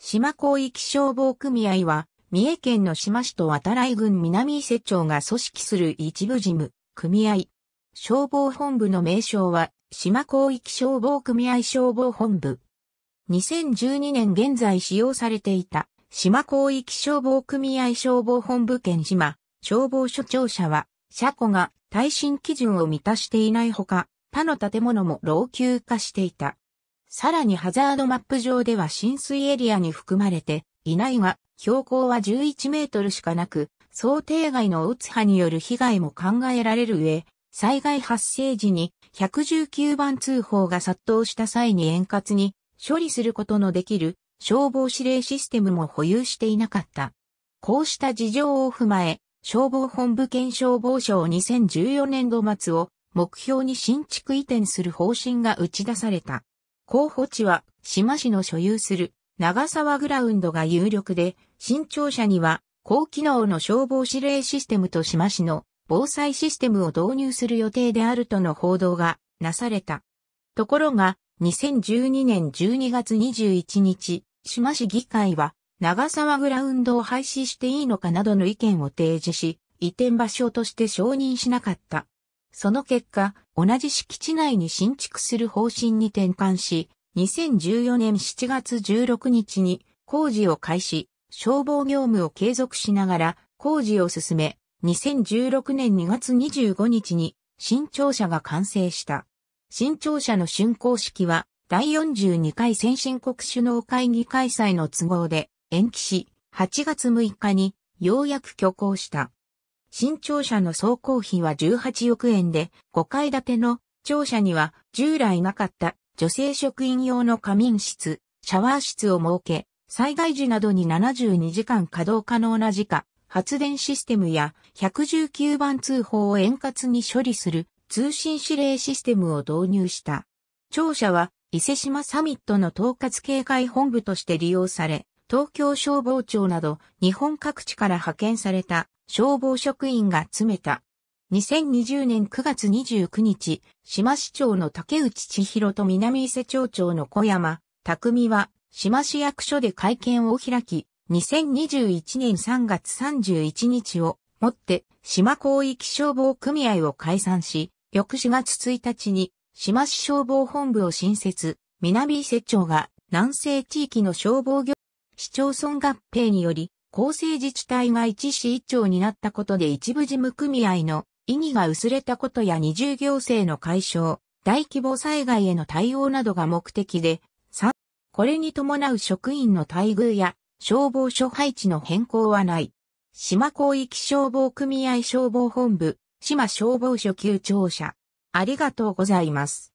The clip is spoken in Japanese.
島広域消防組合は、三重県の島市と渡来郡南伊勢町が組織する一部事務、組合。消防本部の名称は、島広域消防組合消防本部。2012年現在使用されていた、島広域消防組合消防本部県島、消防署長者は、車庫が耐震基準を満たしていないほか、他の建物も老朽化していた。さらにハザードマップ上では浸水エリアに含まれていないが、標高は11メートルしかなく、想定外のつ波による被害も考えられる上、災害発生時に119番通報が殺到した際に円滑に処理することのできる消防指令システムも保有していなかった。こうした事情を踏まえ、消防本部県消防省2014年度末を目標に新築移転する方針が打ち出された。候補地は、島市の所有する長沢グラウンドが有力で、新庁舎には高機能の消防指令システムと島市の防災システムを導入する予定であるとの報道がなされた。ところが、2012年12月21日、島市議会は、長沢グラウンドを廃止していいのかなどの意見を提示し、移転場所として承認しなかった。その結果、同じ敷地内に新築する方針に転換し、2014年7月16日に工事を開始、消防業務を継続しながら工事を進め、2016年2月25日に新庁舎が完成した。新庁舎の竣工式は第42回先進国首脳会議開催の都合で延期し、8月6日にようやく挙行した。新庁舎の総工費は18億円で、5階建ての庁舎には従来なかった女性職員用の仮眠室、シャワー室を設け、災害時などに72時間稼働可能な時間、発電システムや119番通報を円滑に処理する通信指令システムを導入した。庁舎は伊勢島サミットの統括警戒本部として利用され、東京消防庁など日本各地から派遣された消防職員が詰めた。2020年9月29日、島市長の竹内千尋と南伊勢町長の小山、匠は、島市役所で会見を開き、2021年3月31日をもって、島広域消防組合を解散し、翌4月1日に、島市消防本部を新設、南伊勢町が南西地域の消防業、市町村合併により、厚生自治体が一市一町になったことで一部事務組合の意義が薄れたことや二重行政の解消、大規模災害への対応などが目的で、3、これに伴う職員の待遇や消防署配置の変更はない。島広域消防組合消防本部、島消防署級庁舎。ありがとうございます。